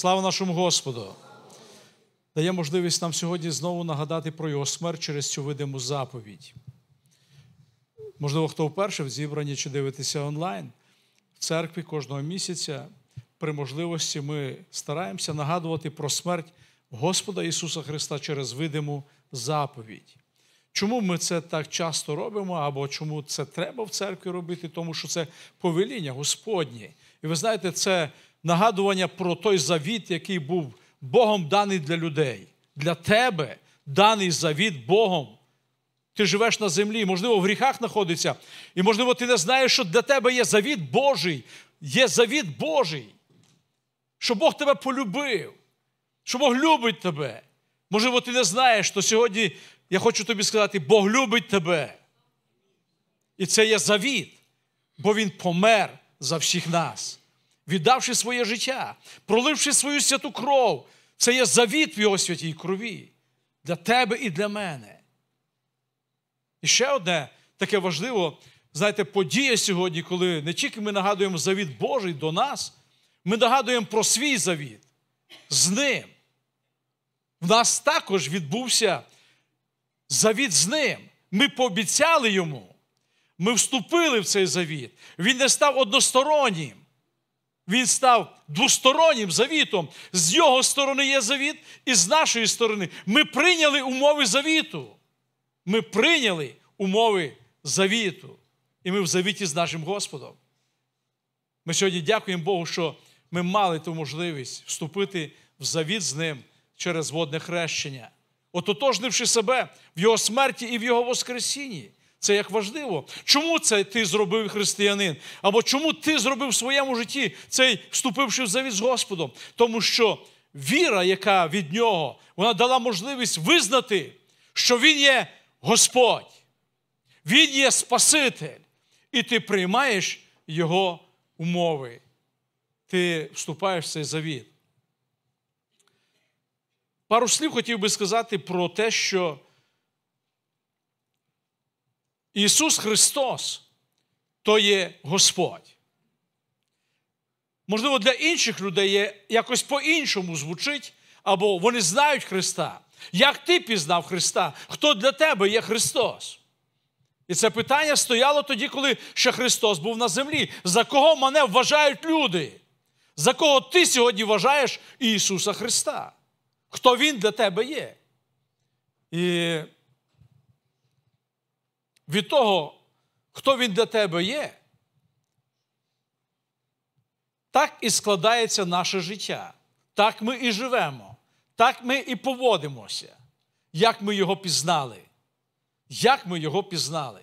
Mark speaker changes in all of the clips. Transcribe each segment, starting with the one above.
Speaker 1: Слава нашому Господу! Дає можливість нам сьогодні знову нагадати про його смерть через цю видиму заповідь. Можливо, хто вперше в зібранні чи дивитися онлайн в церкві кожного місяця. При можливості ми стараємося нагадувати про смерть Господа Ісуса Христа через видиму заповідь. Чому ми це так часто робимо, або чому це треба в церкві робити? Тому що це повеління Господнє. І ви знаєте, це нагадування про той завіт, який був Богом даний для людей. Для тебе даний завіт Богом. Ти живеш на землі, можливо, в гріхах знаходиться. І, можливо, ти не знаєш, що для тебе є завіт Божий, є завіт Божий, що Бог тебе полюбив, що Бог любить тебе. Можливо, ти не знаєш, то сьогодні я хочу тобі сказати, Бог любить тебе. І це є завіт, бо Він помер за всіх нас віддавши своє життя, проливши свою святу кров. Це є завіт в його святій крові для тебе і для мене. І ще одне таке важливо, знаєте, подія сьогодні, коли не тільки ми нагадуємо завіт Божий до нас, ми нагадуємо про свій завіт з ним. В нас також відбувся завіт з ним. Ми пообіцяли йому, ми вступили в цей завіт. Він не став одностороннім. Він став двостороннім завітом. З його сторони є завіт, і з нашої сторони ми прийняли умови завіту. Ми прийняли умови завіту. І ми в завіті з нашим Господом. Ми сьогодні дякуємо Богу, що ми мали ту можливість вступити в завіт з ним через водне хрещення, ототожнивши себе в Його смерті і в Його Воскресінні. Це як важливо. Чому це ти зробив християнин? Або чому ти зробив в своєму житті цей вступивши в завіт з Господом? Тому що віра, яка від нього, вона дала можливість визнати, що Він є Господь, Він є Спаситель, і ти приймаєш Його умови. Ти вступаєш в цей завіт. Пару слів хотів би сказати про те, що. Ісус Христос то є Господь. Можливо, для інших людей якось по-іншому звучить, або вони знають Христа. Як ти пізнав Христа? Хто для тебе є Христос? І це питання стояло тоді, коли ще Христос був на землі. За кого мене вважають люди? За кого ти сьогодні вважаєш Ісуса Христа? Хто Він для тебе є? І від того, хто він для тебе є, так і складається наше життя. Так ми і живемо, так ми і поводимося, як ми його пізнали. Як ми його пізнали?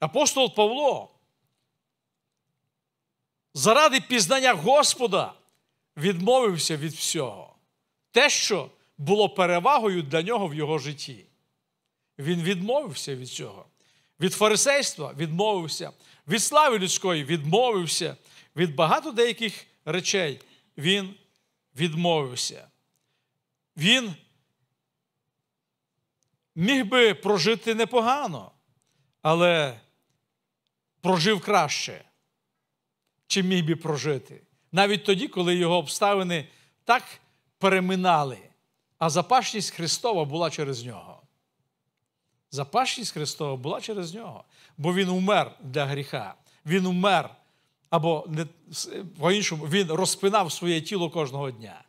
Speaker 1: Апостол Павло, заради пізнання Господа, відмовився від всього. Те, що було перевагою для нього в його житті. Він відмовився від цього від фарисейства відмовився, від слави людської відмовився, від багато деяких речей він відмовився. Він міг би прожити непогано, але прожив краще, чим міг би прожити. Навіть тоді, коли його обставини так переминали, а запашність Христова була через нього. Запашність Христова була через нього, бо Він умер для гріха, Він умер, або не, по-іншому, Він розпинав своє тіло кожного дня.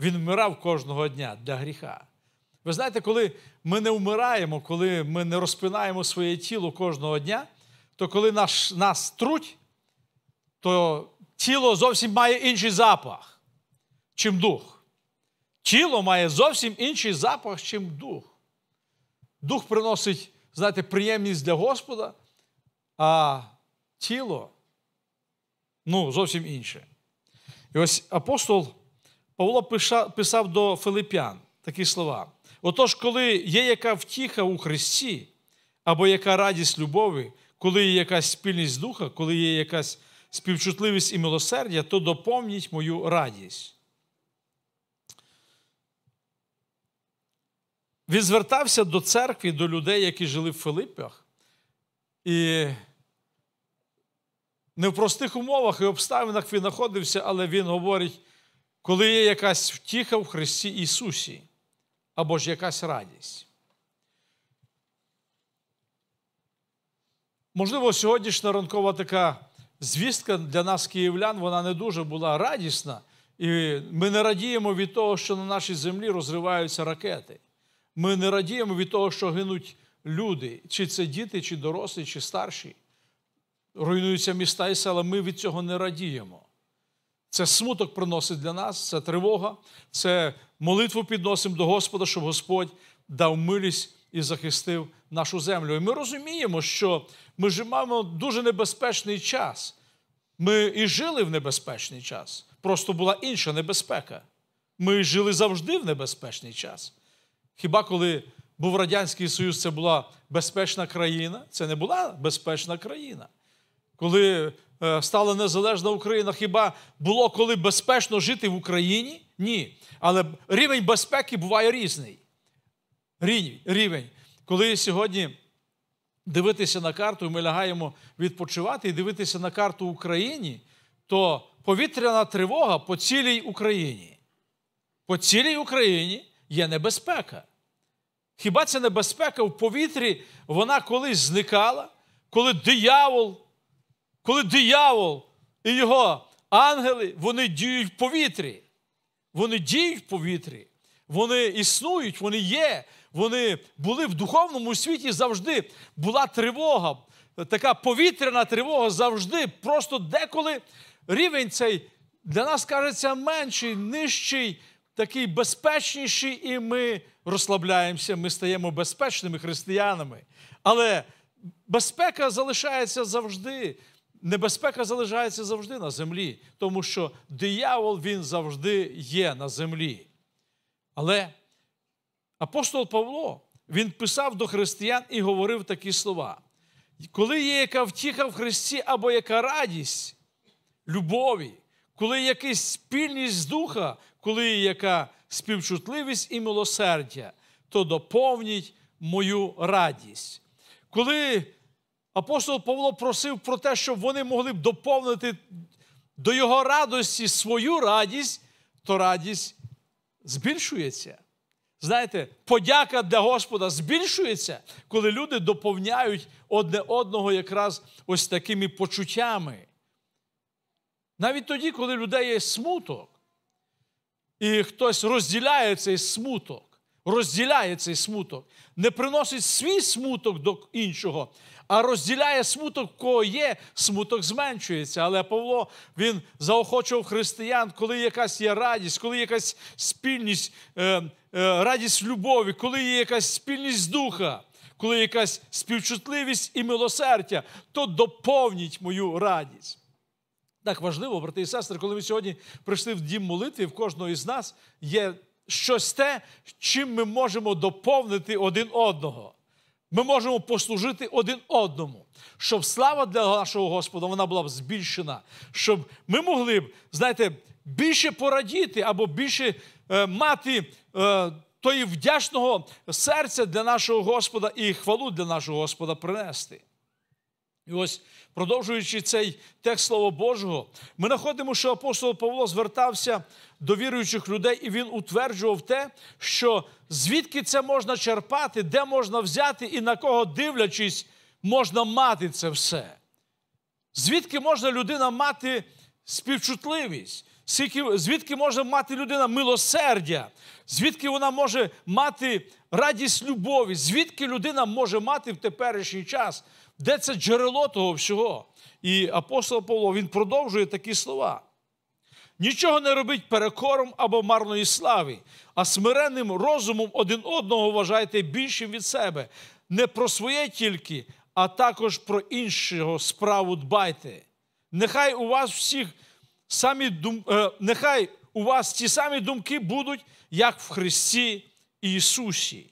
Speaker 1: Він вмирав кожного дня для гріха. Ви знаєте, коли ми не вмираємо, коли ми не розпинаємо своє тіло кожного дня, то коли наш, нас труть, то тіло зовсім має інший запах, чим дух. Тіло має зовсім інший запах, чим дух дух приносить, знаєте, приємність для Господа, а тіло ну, зовсім інше. І ось апостол Павло писав до Филипян такі слова. Отож, коли є яка втіха у Христі, або яка радість любові, коли є якась спільність духа, коли є якась співчутливість і милосердя, то доповніть мою радість. він звертався до церкви, до людей, які жили в Филиппах, і не в простих умовах і обставинах він знаходився, але він говорить, коли є якась втіха в Христі Ісусі, або ж якась радість. Можливо, сьогоднішня ранкова така звістка для нас, київлян, вона не дуже була радісна, і ми не радіємо від того, що на нашій землі розриваються ракети. Ми не радіємо від того, що гинуть люди, чи це діти, чи дорослі, чи старші. Руйнуються міста і села, ми від цього не радіємо. Це смуток приносить для нас, це тривога, це молитву підносимо до Господа, щоб Господь дав милість і захистив нашу землю. І ми розуміємо, що ми живемо дуже небезпечний час. Ми і жили в небезпечний час. Просто була інша небезпека. Ми жили завжди в небезпечний час. Хіба коли був Радянський Союз, це була безпечна країна? Це не була безпечна країна. Коли е, стала незалежна Україна, хіба було коли безпечно жити в Україні? Ні. Але рівень безпеки буває різний. Рівень. Коли сьогодні дивитися на карту, ми лягаємо відпочивати і дивитися на карту Україні, то повітряна тривога по цілій Україні. По цілій Україні є небезпека. Хіба ця небезпека в повітрі вона колись зникала, коли диявол, коли диявол і його ангели вони діють в повітрі. Вони діють в повітрі, вони існують, вони є, вони були в духовному світі завжди. Була тривога, така повітряна тривога завжди. Просто деколи рівень цей для нас кажеться менший, нижчий такий безпечніший, і ми розслабляємося, ми стаємо безпечними християнами. Але безпека залишається завжди. Небезпека залишається завжди на землі, тому що диявол він завжди є на землі. Але апостол Павло він писав до християн і говорив такі слова: коли є яка втіха в Христі або яка радість любові, коли є якась спільність духа, коли є яка співчутливість і милосердя, то доповніть мою радість. Коли апостол Павло просив про те, щоб вони могли б доповнити до його радості свою радість, то радість збільшується. Знаєте, подяка для Господа збільшується, коли люди доповняють одне одного якраз ось такими почуттями. Навіть тоді, коли людей є смуток, і хтось розділяє цей смуток, розділяє цей смуток, не приносить свій смуток до іншого, а розділяє смуток, в кого є, смуток зменшується. Але Павло він заохочував християн, коли якась є радість, коли якась спільність, е, е, радість в любові, коли є якась спільність духа. Коли якась співчутливість і милосердя, то доповніть мою радість. Так важливо, брати і сестри, коли ми сьогодні прийшли в дім молитви, в кожного із нас є щось те, чим ми можемо доповнити один одного. Ми можемо послужити один одному, щоб слава для нашого Господа вона була б збільшена, щоб ми могли б, знаєте, більше порадіти або більше е, мати е, тої вдячного серця для нашого Господа і хвалу для нашого Господа принести. І ось, продовжуючи цей текст Слова Божого, ми знаходимо, що апостол Павло звертався до віруючих людей, і він утверджував те, що звідки це можна черпати, де можна взяти і на кого дивлячись, можна мати це все. Звідки можна людина мати співчутливість? Звідки може мати людина милосердя, звідки вона може мати радість любові, звідки людина може мати в теперішній час де це джерело того всього? І апостол Павло він продовжує такі слова. Нічого не робіть перекором або марної слави, а смиренним розумом один одного вважайте більшим від себе, не про своє тільки, а також про іншого справу дбайте. Нехай у вас всіх самі дум... Е, нехай у вас ті самі думки будуть, як в Христі Ісусі.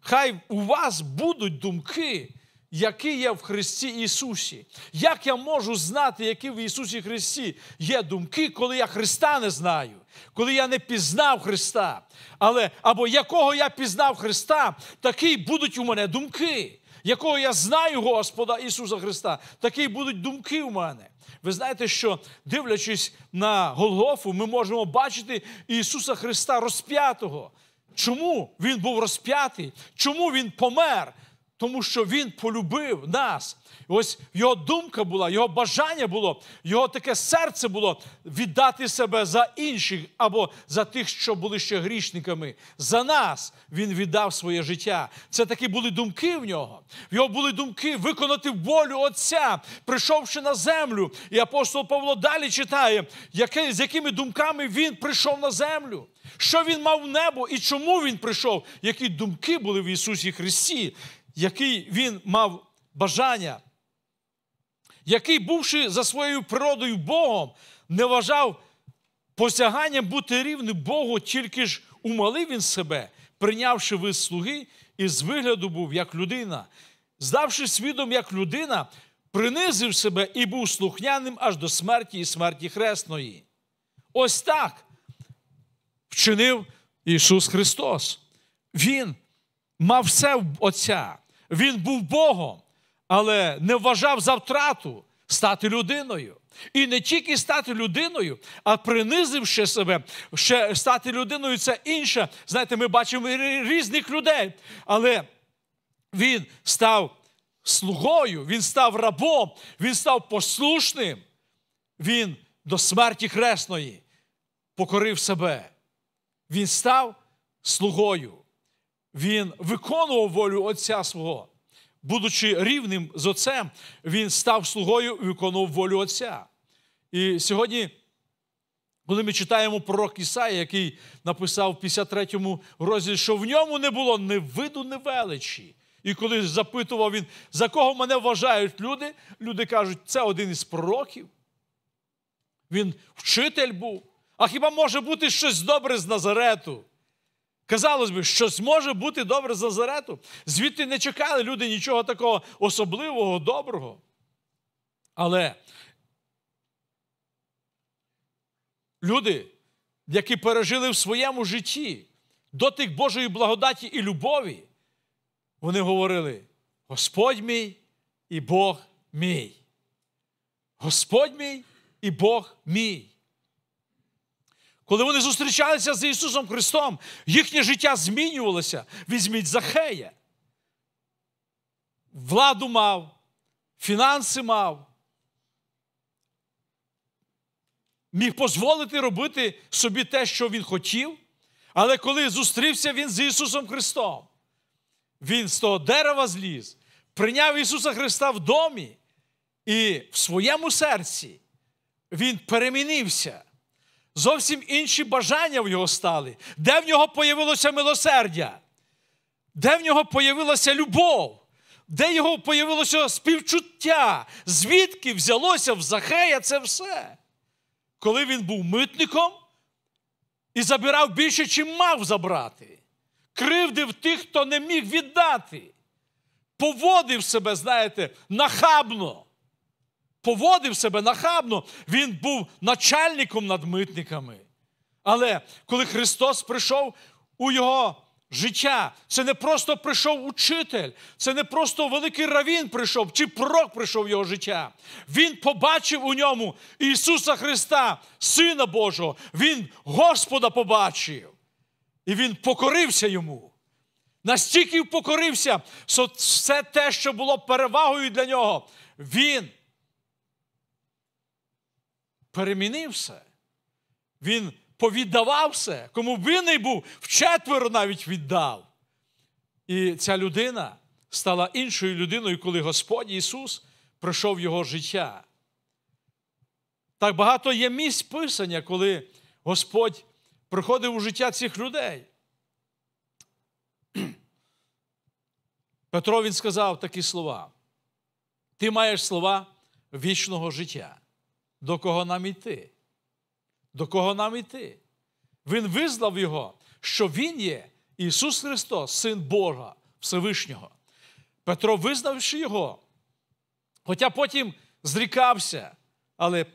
Speaker 1: Хай у вас будуть думки, який є в Христі Ісусі. Як я можу знати, які в Ісусі Христі є думки, коли я Христа не знаю, коли я не пізнав Христа? Але або якого я пізнав Христа, такі будуть у мене думки якого я знаю Господа Ісуса Христа, такі будуть думки в мене. Ви знаєте, що дивлячись на Голгофу, ми можемо бачити Ісуса Христа розп'ятого. Чому Він був розп'ятий? Чому Він помер? тому що Він полюбив нас. Ось його думка була, його бажання було, його таке серце було віддати себе за інших або за тих, що були ще грішниками. За нас він віддав своє життя. Це такі були думки в нього. В його були думки виконати волю Отця, прийшовши на землю. І апостол Павло далі читає, яке, з якими думками він прийшов на землю, що він мав в небо і чому він прийшов, які думки були в Ісусі Христі який він мав бажання, який, бувши за своєю природою Богом, не вважав посяганням бути рівним Богу, тільки ж умалив він себе, прийнявши вид слуги, і з вигляду був як людина, здавши свідом як людина, принизив себе і був слухняним аж до смерті і смерті Хресної. Ось так вчинив Ісус Христос. Він мав все в Отця. Він був Богом, але не вважав за втрату стати людиною. І не тільки стати людиною, а принизивши себе, ще стати людиною це інше. Знаєте, ми бачимо різних людей, але він став слугою, він став рабом, він став послушним. Він до смерті хресної покорив себе. Він став слугою він виконував волю Отця свого. Будучи рівним з Отцем, він став слугою і виконував волю Отця. І сьогодні, коли ми читаємо пророк Ісаї, який написав в 53 му розділі, що в ньому не було ні виду, ні величі. І коли запитував він, за кого мене вважають люди, люди кажуть, це один із пророків. Він вчитель був. А хіба може бути щось добре з Назарету? Казалось би, щось може бути добре з Назарету. Звідти не чекали люди нічого такого особливого, доброго. Але люди, які пережили в своєму житті дотик Божої благодаті і любові, вони говорили: Господь мій і Бог мій. Господь мій і Бог мій. Коли вони зустрічалися з Ісусом Христом, їхнє життя змінювалося. Візьміть Захея. Владу мав, фінанси мав. Міг дозволити робити собі те, що він хотів. Але коли зустрівся він з Ісусом Христом, Він з того дерева зліз, прийняв Ісуса Христа в домі і в своєму серці він перемінився. Зовсім інші бажання в його стали. Де в нього появилося милосердя? Де в нього появилася любов? Де його появилося співчуття? Звідки взялося в Захея це все? Коли він був митником і забирав більше, чим мав забрати, кривдив тих, хто не міг віддати, поводив себе, знаєте, нахабно поводив себе нахабно, він був начальником над митниками. Але коли Христос прийшов у Його життя, це не просто прийшов учитель, це не просто великий равін прийшов чи пророк прийшов в його життя. Він побачив у ньому Ісуса Христа, Сина Божого, Він Господа побачив. І він покорився йому. Настільки покорився, що все те, що було перевагою для нього, він перемінив все. Він повіддавав все. Кому винний був, в четверо навіть віддав. І ця людина стала іншою людиною, коли Господь Ісус пройшов його життя. Так багато є місць писання, коли Господь приходив у життя цих людей. Петро він сказав такі слова: Ти маєш слова вічного життя до кого нам іти? До кого нам іти? Він визнав його, що Він є Ісус Христос, Син Бога Всевишнього. Петро, визнавши його, хоча потім зрікався, але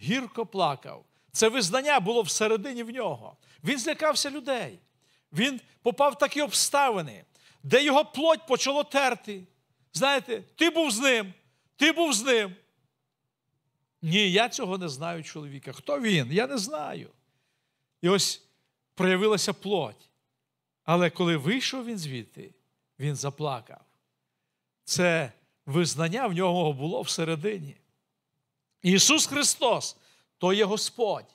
Speaker 1: гірко плакав. Це визнання було всередині в нього. Він злякався людей. Він попав в такі обставини, де його плоть почало терти. Знаєте, ти був з ним, ти був з ним. Ні, я цього не знаю чоловіка. Хто він? Я не знаю. І ось проявилася плоть. Але коли вийшов він звідти, він заплакав. Це визнання в нього було всередині. Ісус Христос то є Господь.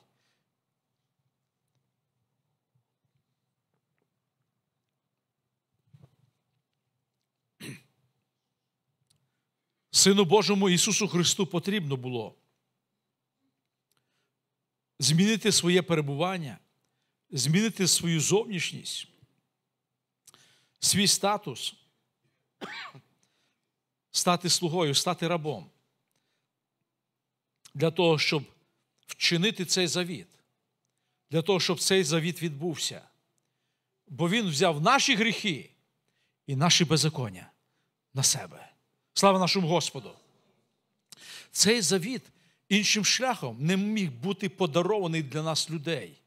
Speaker 1: Сину Божому Ісусу Христу потрібно було змінити своє перебування, змінити свою зовнішність, свій статус, стати слугою, стати рабом. Для того, щоб вчинити цей завіт, для того, щоб цей завіт відбувся. Бо Він взяв наші гріхи і наші беззаконня на себе. Слава нашому Господу! Цей завіт іншим шляхом не міг бути подарований для нас людей.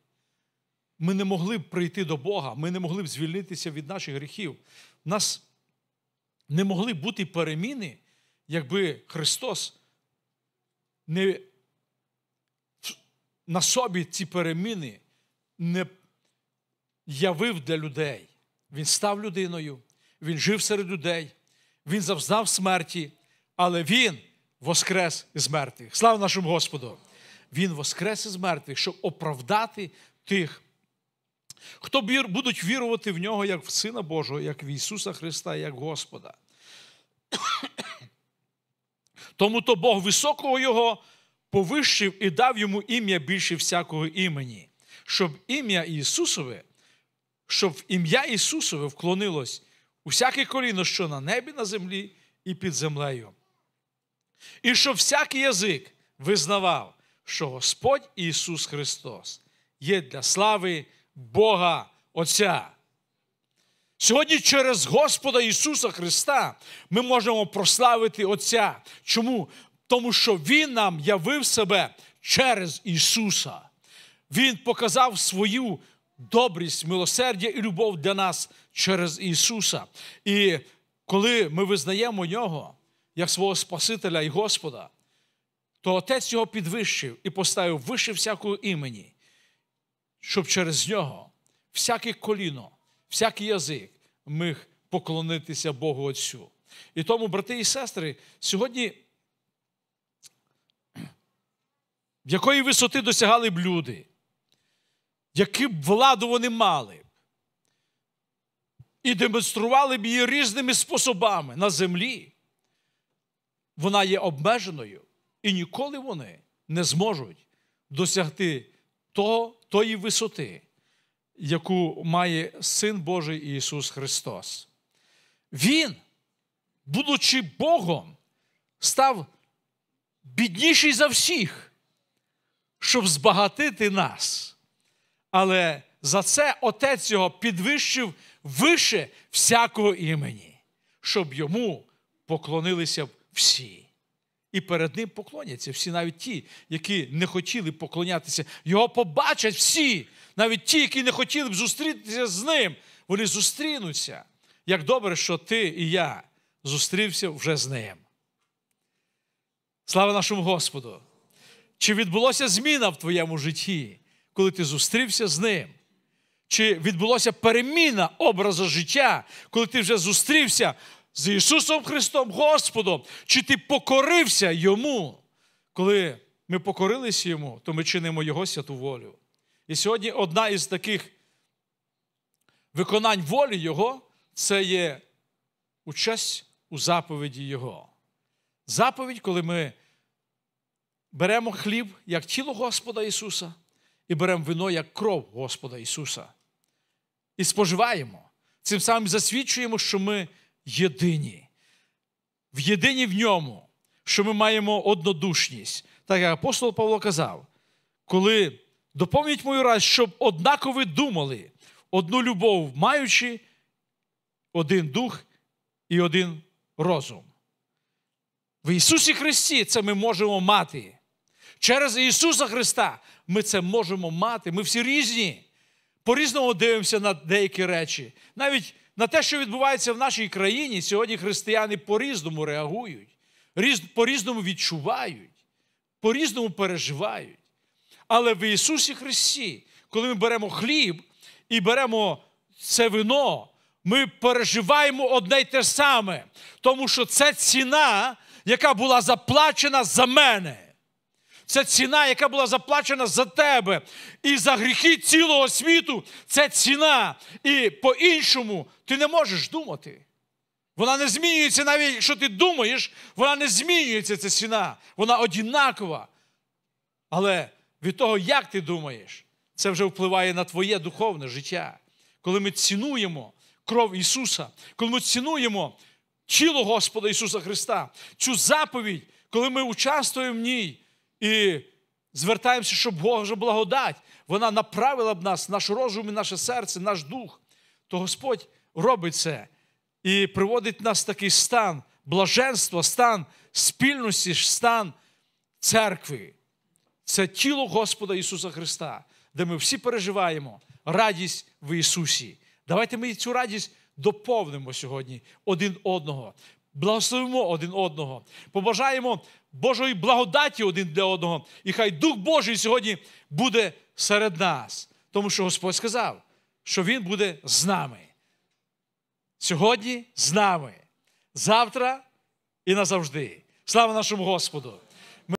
Speaker 1: Ми не могли б прийти до Бога, ми не могли б звільнитися від наших гріхів. У нас не могли бути переміни, якби Христос не на собі ці переміни не явив для людей. Він став людиною, він жив серед людей, він завзнав смерті, але він воскрес із мертвих. Слава нашому Господу! Він воскрес із мертвих, щоб оправдати тих, хто будуть вірувати в нього як в Сина Божого, як в Ісуса Христа, як Господа. Тому то Бог високого Його повищив і дав йому ім'я більше всякого імені, щоб ім'я Ісусове, щоб в ім'я Ісусове вклонилось усяке коліно, що на небі, на землі і під землею, і щоб всякий язик визнавав, що Господь Ісус Христос є для слави Бога Отця. Сьогодні через Господа Ісуса Христа ми можемо прославити Отця. Чому? Тому що Він нам явив себе через Ісуса. Він показав свою добрість, милосердя і любов для нас через Ісуса. І коли ми визнаємо нього як свого Спасителя і Господа, то Отець його підвищив і поставив вище всякого імені, щоб через нього всяке коліно, всякий язик міг поклонитися Богу Отцю. І тому, брати і сестри, сьогодні, в якої висоти досягали б люди, яку б владу вони мали, і демонстрували б її різними способами на землі вона є обмеженою, і ніколи вони не зможуть досягти того, тої висоти, яку має Син Божий Ісус Христос. Він, будучи Богом, став бідніший за всіх, щоб збагатити нас. Але за це Отець його підвищив вище всякого імені, щоб йому поклонилися всі. І перед ним поклоняться всі, навіть ті, які не хотіли поклонятися. Його побачать всі, навіть ті, які не хотіли б зустрітися з ним, вони зустрінуться. Як добре, що ти і я зустрівся вже з ним. Слава нашому Господу! Чи відбулася зміна в твоєму житті, коли ти зустрівся з ним? Чи відбулася переміна образу життя, коли ти вже зустрівся з Ісусом Христом Господом, чи ти покорився Йому? Коли ми покорились Йому, то ми чинимо Його святу волю. І сьогодні одна із таких виконань волі Його це є участь у заповіді Його. Заповідь, коли ми беремо хліб як тіло Господа Ісуса і беремо вино як кров Господа Ісуса. І споживаємо. Цим самим засвідчуємо, що ми єдині, в єдині в ньому, що ми маємо однодушність. Так як апостол Павло казав, коли доповніть мою радість, щоб однаково думали одну любов, маючи один дух і один розум. В Ісусі Христі це ми можемо мати. Через Ісуса Христа ми це можемо мати. Ми всі різні. По різному дивимося на деякі речі. Навіть на те, що відбувається в нашій країні, сьогодні християни по-різному реагують, по-різному відчувають, по-різному переживають. Але в Ісусі Христі, коли ми беремо хліб і беремо це вино, ми переживаємо одне й те саме, тому що це ціна, яка була заплачена за мене це ціна, яка була заплачена за тебе. І за гріхи цілого світу це ціна. І по-іншому ти не можеш думати. Вона не змінюється, навіть якщо ти думаєш, вона не змінюється ця ціна. Вона одінакова. Але від того, як ти думаєш, це вже впливає на твоє духовне життя. Коли ми цінуємо кров Ісуса, коли ми цінуємо тіло Господа Ісуса Христа, цю заповідь, коли ми участвуємо в ній, і звертаємося, щоб Божа благодать. Вона направила б нас, наш розум і наше серце, наш дух. То Господь робить це і приводить нас в такий стан блаженства, стан спільності, стан церкви. Це тіло Господа Ісуса Христа, де ми всі переживаємо радість в Ісусі. Давайте ми цю радість доповнимо сьогодні один одного, благословимо один одного, побажаємо Божої благодаті один для одного. І хай Дух Божий сьогодні буде серед нас, тому що Господь сказав, що Він буде з нами. Сьогодні з нами, завтра і назавжди. Слава нашому Господу!